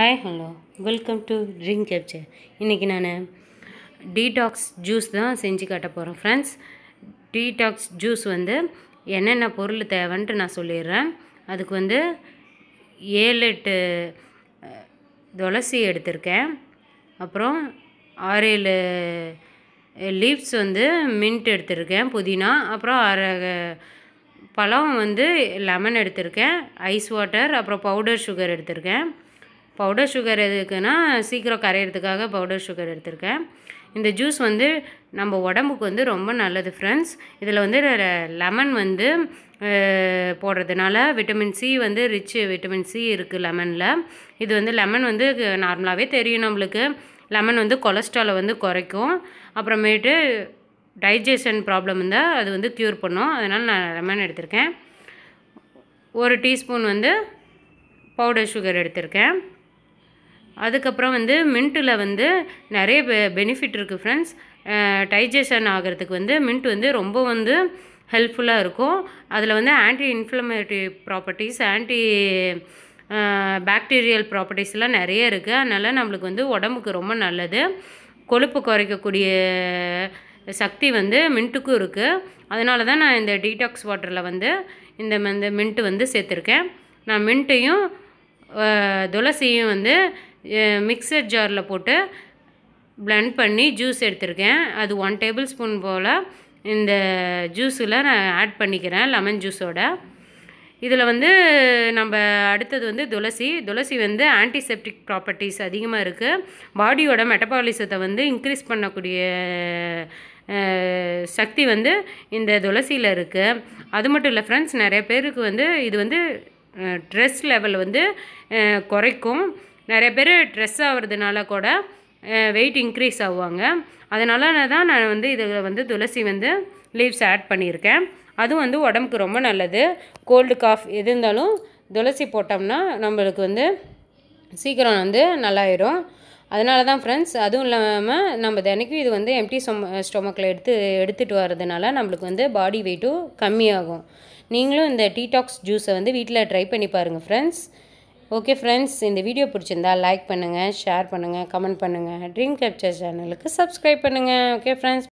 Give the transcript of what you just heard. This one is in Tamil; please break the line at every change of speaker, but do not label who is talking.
hi hello welcome to dream capture இன்றைக்கி நான் டீடாக்ஸ் ஜூஸ் தான் செஞ்சு காட்ட போகிறேன் ஃப்ரெண்ட்ஸ் டீடாக்ஸ் ஜூஸ் வந்து என்னென்ன பொருள் தேவைன்ட்டு நான் சொல்லிடுறேன் அதுக்கு வந்து ஏழு எட்டு துளசி எடுத்திருக்கேன் அப்புறம் ஆறு ஏழு லீவ்ஸ் வந்து மின்ட் எடுத்திருக்கேன் புதினா அப்புறம் அரை பழம் வந்து லெமன் எடுத்திருக்கேன் ஐஸ் வாட்டர் அப்புறம் பவுடர் சுகர் எடுத்திருக்கேன் பவுடர் சுகர் எதுக்குன்னா சீக்கிரம் கரையிறதுக்காக பவுடர் சுகர் எடுத்திருக்கேன் இந்த ஜூஸ் வந்து நம்ம உடம்புக்கு வந்து ரொம்ப நல்லது ஃப்ரெண்ட்ஸ் இதில் வந்து லெமன் வந்து போடுறதுனால விட்டமின் சி வந்து ரிச் விட்டமின் சி இருக்குது லெமனில் இது வந்து லெமன் வந்து நார்மலாகவே தெரியும் நம்மளுக்கு லெமன் வந்து கொலஸ்ட்ராலை வந்து குறைக்கும் அப்புறமேட்டு டைஜஷன் ப்ராப்ளம் இருந்தால் அது வந்து க்யூர் பண்ணும் அதனால் நான் லெமன் எடுத்திருக்கேன் ஒரு டீஸ்பூன் வந்து பவுடர் சுகர் எடுத்திருக்கேன் அதுக்கப்புறம் வந்து மின்ட்டில் வந்து நிறைய பெ பெனிஃபிட் இருக்குது ஃப்ரெண்ட்ஸ் டைஜஷன் ஆகிறதுக்கு வந்து மின்ட் வந்து ரொம்ப வந்து ஹெல்ப்ஃபுல்லாக இருக்கும் அதில் வந்து anti inflammatory properties anti bacterial ப்ராப்பர்ட்டிஸ்லாம் நிறைய இருக்குது அதனால் நம்மளுக்கு வந்து உடம்புக்கு ரொம்ப நல்லது கொழுப்பு குறைக்கக்கூடிய சக்தி வந்து மின்ட்டுக்கும் இருக்குது அதனால தான் நான் இந்த டீடாக்ஸ் வாட்டரில் வந்து இந்த இந்த மின்ட்டு வந்து சேர்த்துருக்கேன் நான் மின்ட்டையும் துளசியும் வந்து மிக்சர் ஜாரில் போட்டு பிளண்ட் பண்ணி ஜூஸ் எடுத்திருக்கேன் அது ஒன் டேபிள் ஸ்பூன் போல் இந்த ஜூஸில் நான் ஆட் பண்ணிக்கிறேன் லெமன் ஜூஸோட இதில் வந்து நம்ம அடுத்தது வந்து துளசி துளசி வந்து ஆன்டிசெப்டிக் ப்ராப்பர்ட்டிஸ் அதிகமாக இருக்குது பாடியோட மெட்டபாலிசத்தை வந்து இன்க்ரீஸ் பண்ணக்கூடிய சக்தி வந்து இந்த துளசியில் இருக்குது அது மட்டும் இல்லை ஃப்ரெண்ட்ஸ் நிறைய பேருக்கு வந்து இது வந்து ட்ரெஸ் லெவல் வந்து குறைக்கும் நிறைய பேர் ட்ரெஸ் ஆகிறதுனால கூட வெயிட் இன்க்ரீஸ் ஆகுவாங்க அதனால தான் நான் வந்து இதில் வந்து துளசி வந்து லீவ்ஸ் ஆட் பண்ணியிருக்கேன் அதுவும் வந்து உடம்புக்கு ரொம்ப நல்லது கோல்டு காஃப் எது இருந்தாலும் துளசி போட்டோம்னா நம்மளுக்கு வந்து சீக்கிரம் வந்து நல்லாயிடும் அதனால தான் ஃப்ரெண்ட்ஸ் அதுவும் இல்லாமல் நம்ம தினைக்கும் இது வந்து எம்டி ஸ்டொம ஸ்டொமக்கில் எடுத்து எடுத்துகிட்டு வர்றதுனால நம்மளுக்கு வந்து பாடி வெயிட்டும் கம்மியாகும் நீங்களும் இந்த டீடாக்ஸ் ஜூஸை வந்து வீட்டில் ட்ரை பண்ணி பாருங்கள் ஃப்ரெண்ட்ஸ் ஓகே ஃப்ரெண்ட்ஸ் இந்த வீடியோ பிடிச்சிருந்தா லைக் பண்ணுங்கள் ஷேர் பண்ணுங்கள் கமெண்ட் பண்ணுங்கள் ட்ரீம் கேப்சர் சேனலுக்கு சப்ஸ்கிரைப் பண்ணுங்கள் ஓகே ஃப்ரெண்ட்ஸ்